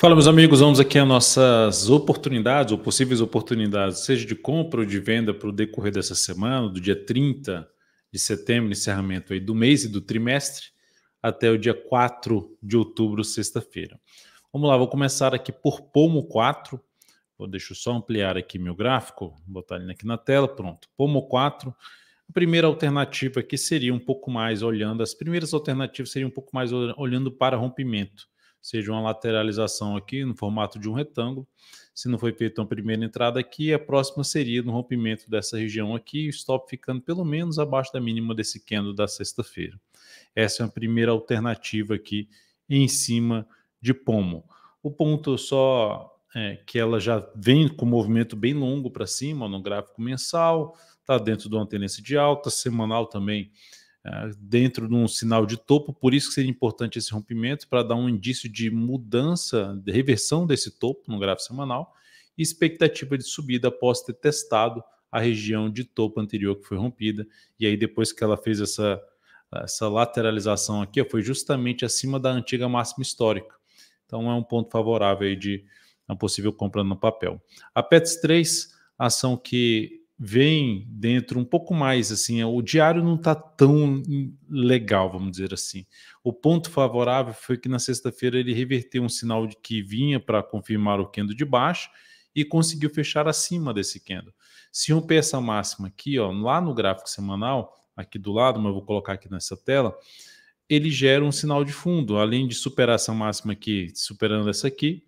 Fala, meus amigos, vamos aqui às nossas oportunidades ou possíveis oportunidades, seja de compra ou de venda para o decorrer dessa semana, do dia 30 de setembro, encerramento aí do mês e do trimestre, até o dia 4 de outubro, sexta-feira. Vamos lá, vou começar aqui por Pomo 4. Vou, deixa eu só ampliar aqui meu gráfico, botar ele aqui na tela, pronto. Pomo 4, a primeira alternativa aqui seria um pouco mais olhando, as primeiras alternativas seriam um pouco mais olhando para rompimento seja uma lateralização aqui no formato de um retângulo. Se não foi feita uma primeira entrada aqui, a próxima seria no rompimento dessa região aqui, o stop ficando pelo menos abaixo da mínima desse candle da sexta-feira. Essa é uma primeira alternativa aqui em cima de pomo. O ponto só é que ela já vem com movimento bem longo para cima no gráfico mensal, está dentro de uma tendência de alta, semanal também é, dentro de um sinal de topo, por isso que seria importante esse rompimento para dar um indício de mudança, de reversão desse topo no gráfico semanal e expectativa de subida após ter testado a região de topo anterior que foi rompida. E aí depois que ela fez essa, essa lateralização aqui, foi justamente acima da antiga máxima histórica. Então é um ponto favorável aí de uma possível compra no papel. A PETS 3, ação que vem dentro um pouco mais assim, é, o diário não está tão legal, vamos dizer assim. O ponto favorável foi que na sexta-feira ele reverteu um sinal de que vinha para confirmar o candle de baixo e conseguiu fechar acima desse candle. Se romper essa máxima aqui, ó, lá no gráfico semanal, aqui do lado, mas eu vou colocar aqui nessa tela, ele gera um sinal de fundo, além de superar essa máxima aqui, superando essa aqui,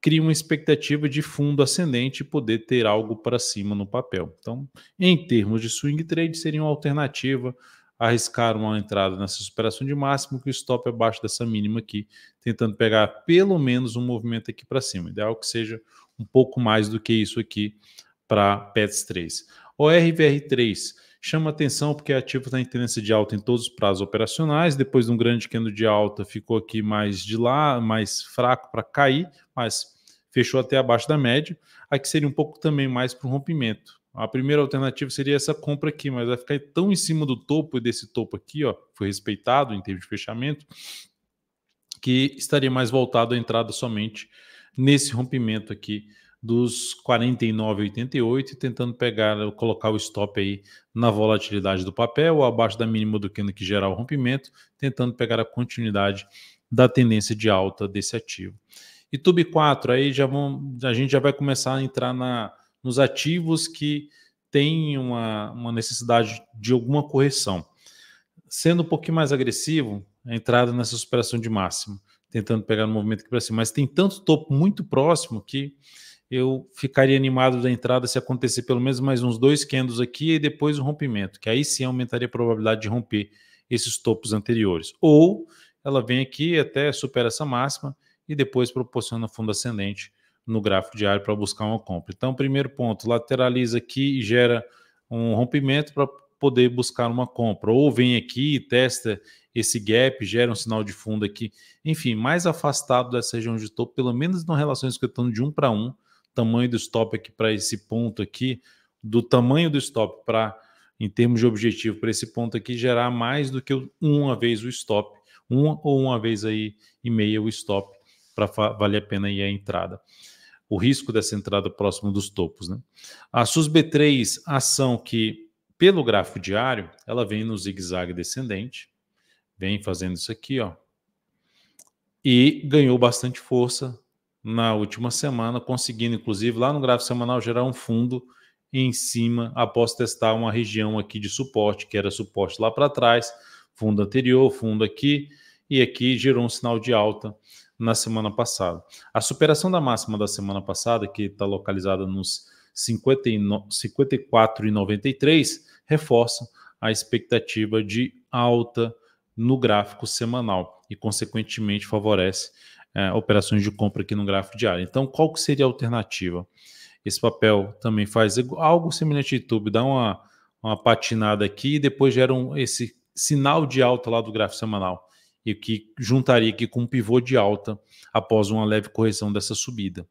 cria uma expectativa de fundo ascendente e poder ter algo para cima no papel. Então, em termos de swing trade, seria uma alternativa arriscar uma entrada nessa superação de máximo que o stop é abaixo dessa mínima aqui, tentando pegar pelo menos um movimento aqui para cima. Ideal que seja um pouco mais do que isso aqui para PETS 3. RVR 3 Chama atenção porque ativo está em tendência de alta em todos os prazos operacionais. Depois de um grande candle de alta, ficou aqui mais de lá, mais fraco para cair, mas fechou até abaixo da média. Aqui seria um pouco também mais para um rompimento. A primeira alternativa seria essa compra aqui, mas vai ficar tão em cima do topo e desse topo aqui, ó, foi respeitado em termos de fechamento, que estaria mais voltado à entrada somente nesse rompimento aqui dos 49,88 e tentando pegar, colocar o stop aí na volatilidade do papel, abaixo da mínima do que no que gerar o rompimento, tentando pegar a continuidade da tendência de alta desse ativo. E Tube 4, aí já vão, a gente já vai começar a entrar na, nos ativos que têm uma, uma necessidade de alguma correção. Sendo um pouquinho mais agressivo, a entrada nessa superação de máximo, tentando pegar no movimento aqui para cima, mas tem tanto topo muito próximo que eu ficaria animado da entrada se acontecer pelo menos mais uns dois candles aqui e depois o rompimento, que aí sim aumentaria a probabilidade de romper esses topos anteriores. Ou ela vem aqui até supera essa máxima e depois proporciona fundo ascendente no gráfico diário para buscar uma compra. Então, primeiro ponto, lateraliza aqui e gera um rompimento para poder buscar uma compra. Ou vem aqui e testa esse gap, gera um sinal de fundo aqui. Enfim, mais afastado dessa região de topo, pelo menos em relações que eu estou de um para um tamanho do stop aqui para esse ponto aqui, do tamanho do stop para, em termos de objetivo, para esse ponto aqui, gerar mais do que uma vez o stop, uma ou uma vez aí e meia o stop, para valer a pena aí a entrada. O risco dessa entrada próximo dos topos, né? A SUSB3, ação que, pelo gráfico diário, ela vem no zigue-zague descendente, vem fazendo isso aqui, ó, e ganhou bastante força na última semana, conseguindo, inclusive, lá no gráfico semanal, gerar um fundo em cima após testar uma região aqui de suporte, que era suporte lá para trás, fundo anterior, fundo aqui, e aqui gerou um sinal de alta na semana passada. A superação da máxima da semana passada, que está localizada nos 54,93, reforça a expectativa de alta no gráfico semanal e, consequentemente, favorece é, operações de compra aqui no gráfico diário. Então, qual que seria a alternativa? Esse papel também faz algo semelhante ao YouTube, dá uma, uma patinada aqui e depois gera um, esse sinal de alta lá do gráfico semanal, e que juntaria aqui com um pivô de alta após uma leve correção dessa subida.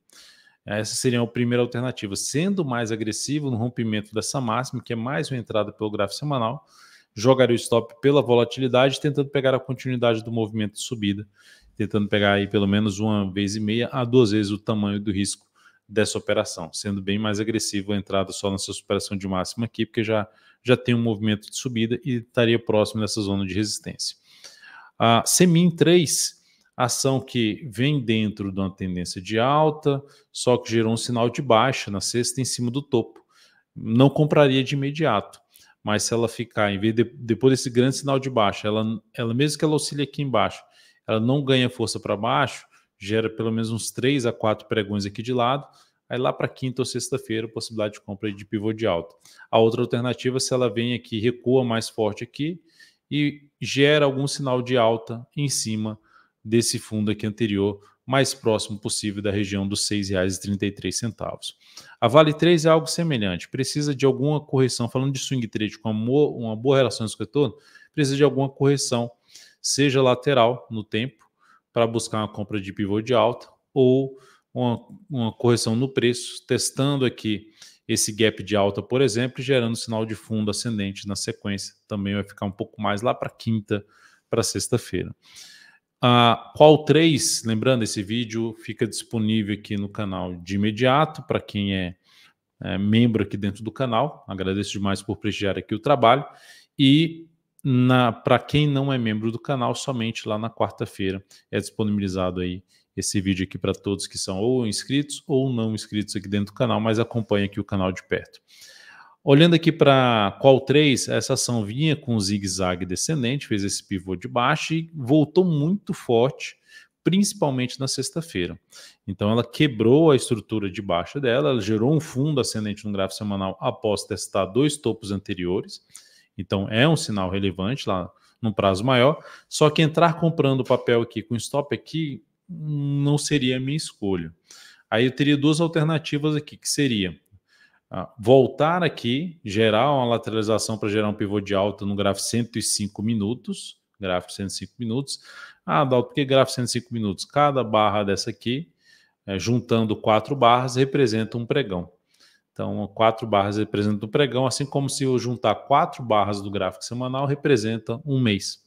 Essa seria a primeira alternativa. Sendo mais agressivo no rompimento dessa máxima, que é mais uma entrada pelo gráfico semanal, jogaria o stop pela volatilidade, tentando pegar a continuidade do movimento de subida tentando pegar aí pelo menos uma vez e meia a duas vezes o tamanho do risco dessa operação, sendo bem mais agressivo a entrada só nessa superação de máxima aqui, porque já, já tem um movimento de subida e estaria próximo dessa zona de resistência. A Semin 3, ação que vem dentro de uma tendência de alta, só que gerou um sinal de baixa na sexta em cima do topo. Não compraria de imediato, mas se ela ficar, em vez de, depois desse grande sinal de baixa, ela, ela mesmo que ela oscile aqui embaixo, ela não ganha força para baixo, gera pelo menos uns três a quatro pregões aqui de lado, aí lá para quinta ou sexta-feira, possibilidade de compra de pivô de alta. A outra alternativa, se ela vem aqui, recua mais forte aqui e gera algum sinal de alta em cima desse fundo aqui anterior, mais próximo possível da região dos R$ 6,33. A Vale 3 é algo semelhante, precisa de alguma correção, falando de swing trade com uma boa relação com retorno, precisa de alguma correção seja lateral no tempo, para buscar uma compra de pivô de alta ou uma, uma, correção no preço, testando aqui esse gap de alta, por exemplo, gerando sinal de fundo ascendente na sequência. Também vai ficar um pouco mais lá para quinta, para sexta-feira. A ah, Qual 3, lembrando, esse vídeo fica disponível aqui no canal de imediato para quem é, é membro aqui dentro do canal. Agradeço demais por prestigiar aqui o trabalho. E para quem não é membro do canal, somente lá na quarta-feira é disponibilizado aí esse vídeo aqui para todos que são ou inscritos ou não inscritos aqui dentro do canal, mas acompanha aqui o canal de perto. Olhando aqui para qual 3, essa ação vinha com um zigue-zague descendente, fez esse pivô de baixo e voltou muito forte, principalmente na sexta-feira. Então ela quebrou a estrutura de baixa dela, ela gerou um fundo ascendente no gráfico semanal após testar dois topos anteriores então é um sinal relevante lá num prazo maior. Só que entrar comprando papel aqui com stop aqui não seria a minha escolha. Aí eu teria duas alternativas aqui, que seria ah, voltar aqui, gerar uma lateralização para gerar um pivô de alta no gráfico 105 minutos, gráfico 105 minutos. Ah, Dalton, por que gráfico 105 minutos? Cada barra dessa aqui, eh, juntando quatro barras, representa um pregão. Então, quatro barras representam um pregão, assim como se eu juntar quatro barras do gráfico semanal, representa um mês.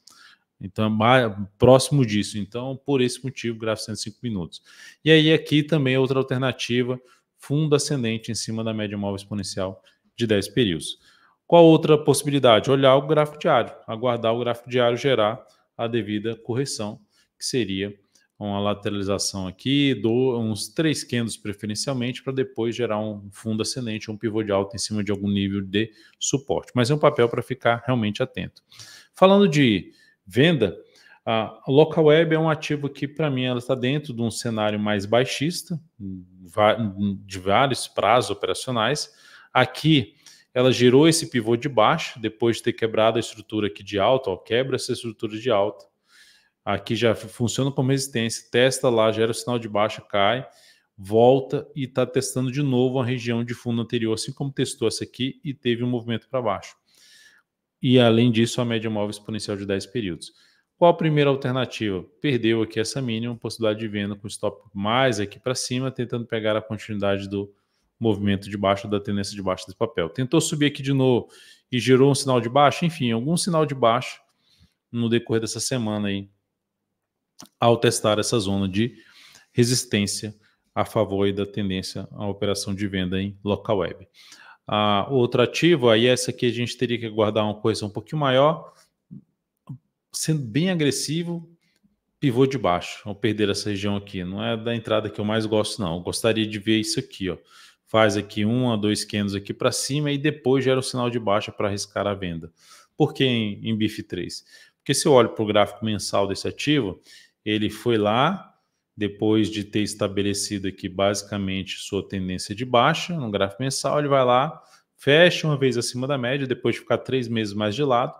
Então, é mais, próximo disso. Então, por esse motivo, gráfico 105 minutos. E aí, aqui também é outra alternativa, fundo ascendente em cima da média móvel exponencial de 10 períodos. Qual outra possibilidade? Olhar o gráfico diário, aguardar o gráfico diário gerar a devida correção, que seria uma lateralização aqui, dou uns três candles preferencialmente para depois gerar um fundo ascendente, um pivô de alta em cima de algum nível de suporte. Mas é um papel para ficar realmente atento. Falando de venda, a Local Web é um ativo que, para mim, ela está dentro de um cenário mais baixista, de vários prazos operacionais. Aqui, ela gerou esse pivô de baixo, depois de ter quebrado a estrutura aqui de alta, ó, quebra essa estrutura de alta Aqui já funciona como resistência, testa lá, gera o sinal de baixa, cai, volta e está testando de novo a região de fundo anterior, assim como testou essa aqui e teve um movimento para baixo. E além disso, a média móvel exponencial de 10 períodos. Qual a primeira alternativa? Perdeu aqui essa mínima, possibilidade de venda com stop mais aqui para cima, tentando pegar a continuidade do movimento de baixo, da tendência de baixo desse papel. Tentou subir aqui de novo e gerou um sinal de baixo, enfim, algum sinal de baixo no decorrer dessa semana aí ao testar essa zona de resistência a favor da tendência à operação de venda em local web. A outro ativo, aí essa aqui a gente teria que guardar uma correção um pouquinho maior, sendo bem agressivo, pivô de baixo, ao perder essa região aqui. Não é da entrada que eu mais gosto, não. Eu gostaria de ver isso aqui, ó. Faz aqui um a dois candles aqui para cima e depois gera o um sinal de baixa para arriscar a venda. Por que em, em BIF3? Porque se eu olho para o gráfico mensal desse ativo, ele foi lá, depois de ter estabelecido aqui basicamente sua tendência de baixa no gráfico mensal, ele vai lá, fecha uma vez acima da média, depois de ficar três meses mais de lado,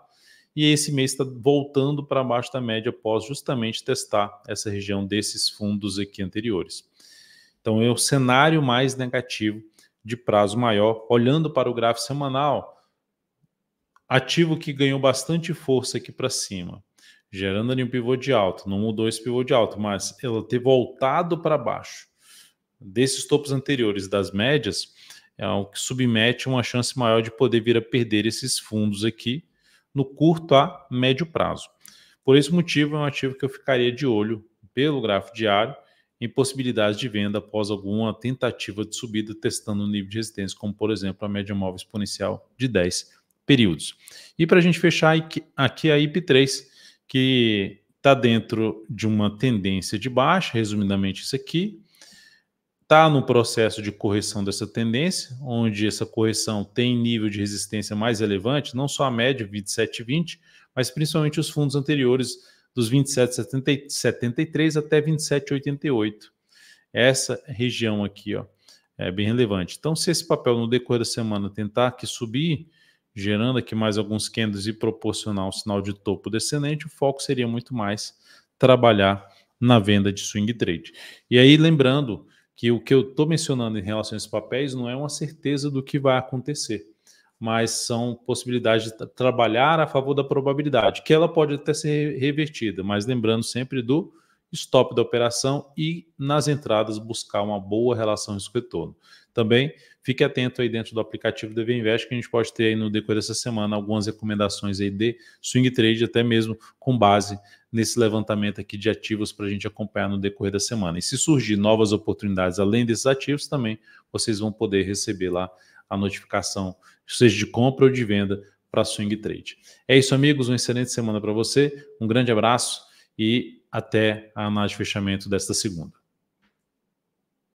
e esse mês está voltando para baixo da média após justamente testar essa região desses fundos aqui anteriores. Então é o cenário mais negativo de prazo maior. Olhando para o gráfico semanal, ativo que ganhou bastante força aqui para cima, gerando ali um pivô de alto, não mudou esse pivô de alto, mas ela ter voltado para baixo desses topos anteriores das médias é o que submete uma chance maior de poder vir a perder esses fundos aqui no curto a médio prazo. Por esse motivo, é um ativo que eu ficaria de olho pelo gráfico diário em possibilidades de venda após alguma tentativa de subida testando o nível de resistência, como por exemplo a média móvel exponencial de 10 períodos. E para a gente fechar aqui é a IP3, que está dentro de uma tendência de baixa, resumidamente isso aqui, está no processo de correção dessa tendência, onde essa correção tem nível de resistência mais relevante, não só a média 27,20, mas principalmente os fundos anteriores dos 27,73 até 27,88. Essa região aqui ó, é bem relevante. Então, se esse papel no decorrer da semana tentar que subir, gerando aqui mais alguns candles e proporcionar um sinal de topo descendente, o foco seria muito mais trabalhar na venda de swing trade. E aí, lembrando que o que eu estou mencionando em relação a esses papéis não é uma certeza do que vai acontecer, mas são possibilidades de trabalhar a favor da probabilidade, que ela pode até ser revertida, mas lembrando sempre do stop da operação e nas entradas buscar uma boa relação risco-retorno. Também fique atento aí dentro do aplicativo DV Invest que a gente pode ter aí no decorrer dessa semana algumas recomendações aí de swing trade, até mesmo com base nesse levantamento aqui de ativos para a gente acompanhar no decorrer da semana. E se surgir novas oportunidades além desses ativos, também vocês vão poder receber lá a notificação, seja de compra ou de venda, para swing trade. É isso, amigos. Uma excelente semana para você. Um grande abraço e até a análise de fechamento desta segunda.